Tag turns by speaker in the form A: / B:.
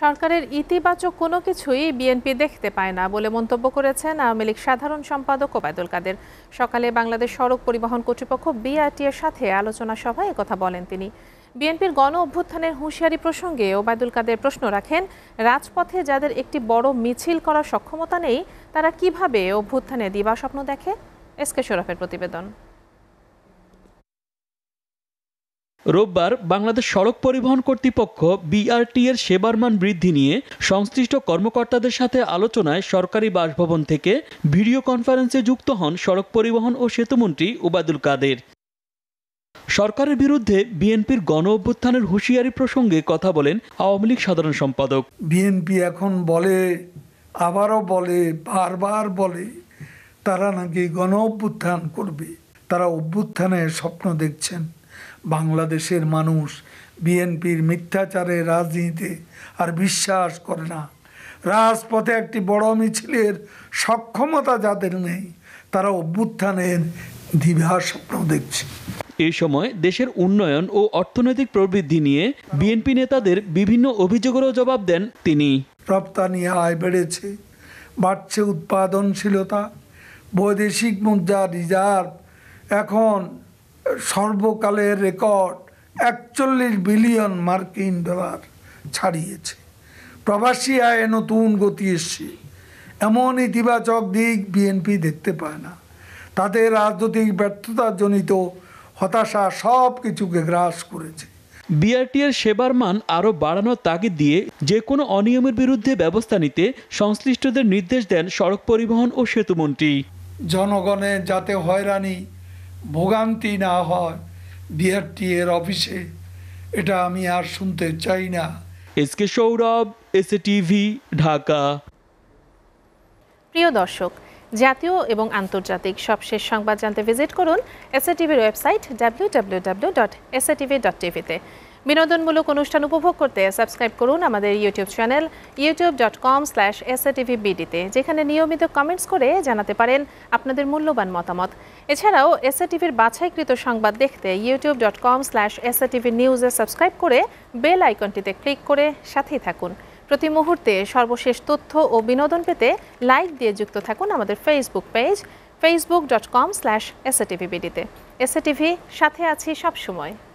A: সরকারের ইতিবাচক কোনো কিছুই বিএনপি দেখতে পায় না বলে মন্তব্য করেছেন আওয়ামী লীগ সাধারণ সম্পাদক ওবায়দুল কাদের সকালে বাংলাদেশ সড়ক পরিবহন কর্তৃপক্ষ বিআরটি এর সাথে আলোচনা সভায় কথা বলেন তিনি বিএনপির গণ অভ্যুত্থানের হুঁশিয়ারি প্রসঙ্গে ওবায়দুল কাদের প্রশ্ন রাখেন রাজপথে যাদের একটি বড় মিছিল করার সক্ষমতা নেই তারা কিভাবে অভ্যুত্থানে দিবা স্বপ্ন দেখে এস কে শরফের প্রতিবেদন
B: রোববার বাংলাদেশ সড়ক পরিবহন কর্তৃপক্ষ বিআরটি এর সেবার মান বৃদ্ধি নিয়ে সংশ্লিষ্ট কর্মকর্তাদের সাথে আলোচনায় সরকারি বাসভবন থেকে ভিডিও কনফারেন্সে যুক্ত হন সড়ক পরিবহন ও সেতুমন্ত্রী ওবায়দুল কাদের সরকারের বিরুদ্ধে বিএনপির গণ অভ্যুত্থানের হুঁশিয়ারি প্রসঙ্গে কথা বলেন আওয়ামী লীগ সাধারণ সম্পাদক বিএনপি এখন বলে আবারও বলে বারবার
C: বলে তারা নাকি গণ অভ্যুত্থান করবে তারা অভ্যুত্থানের স্বপ্ন দেখছেন বাংলাদেশের মানুষ বিএনপির মিথ্যাচারে রাজনীতিতে আর বিশ্বাস করে না রাজপথে একটি বড় মিছিলের সক্ষমতা
B: যাদের নেই তারা অভ্যুত্থানের দিভা স্বপ্ন দেখছে এ সময় দেশের উন্নয়ন ও অর্থনৈতিক প্রবৃদ্ধি নিয়ে বিএনপি নেতাদের বিভিন্ন অভিযোগেরও জবাব দেন তিনি
C: রপ্তানি আয় বেড়েছে বাড়ছে উৎপাদনশীলতা বৈদেশিক মুদ্রা রিজার্ভ এখন সর্বকালের রেকর্ড একচল্লিশ বিলিয়ন মার্কিন ডলার ছাড়িয়েছে প্রবাসী আয়ে নতুন গতি এসছে এমন ইতিবাচক দিক বিএনপি দেখতে পায় না তাদের রাজনৈতিক ব্যর্থতাজনিত হতাশা সব কিছুকে গ্রাস করেছে
B: বিআরটিএর সেবার মান আরও বাড়ানোর তাগিদ দিয়ে যে কোনো অনিয়মের বিরুদ্ধে ব্যবস্থা নিতে সংশ্লিষ্টদের নির্দেশ দেন সড়ক পরিবহন ও সেতুমন্ত্রী জনগণের যাতে হয়রানি ভোগান্তি না হয়
C: বিআরটি এর অফিসে এটা আমি আর শুনতে চাই না S
B: K Sourav S A TV Dhaka
A: প্রিয় দর্শক জাতীয় এবং আন্তর্জাতিক সবশেষ সংবাদ জানতে ভিজিট করুন এসএটিভির website W W W dot SATV dot টিভিতে বিনোদনমূলক অনুষ্ঠান উপভোগ করতে সাবস্ক্রাইব করুন আমাদের YouTube channel YouTube dot com slash বিডিতে যেখানে নিয়মিত কমেন্টস করে জানাতে পারেন আপনাদের মূল্যবান মতামত এছাড়াও টিভির বাছাইকৃত সংবাদ দেখতে ইউটিউব ডট কম স্ল্যাশ নিউজে সাবস্ক্রাইব করে বেল আইকনটিতে ক্লিক করে সাথেই থাকুন প্রতি মুহূর্তে সর্বশেষ তথ্য ও বিনোদন পেতে লাইক দিয়ে যুক্ত থাকুন আমাদের Facebook page Facebook dot com slash S A TV সাথে আছি সবসময়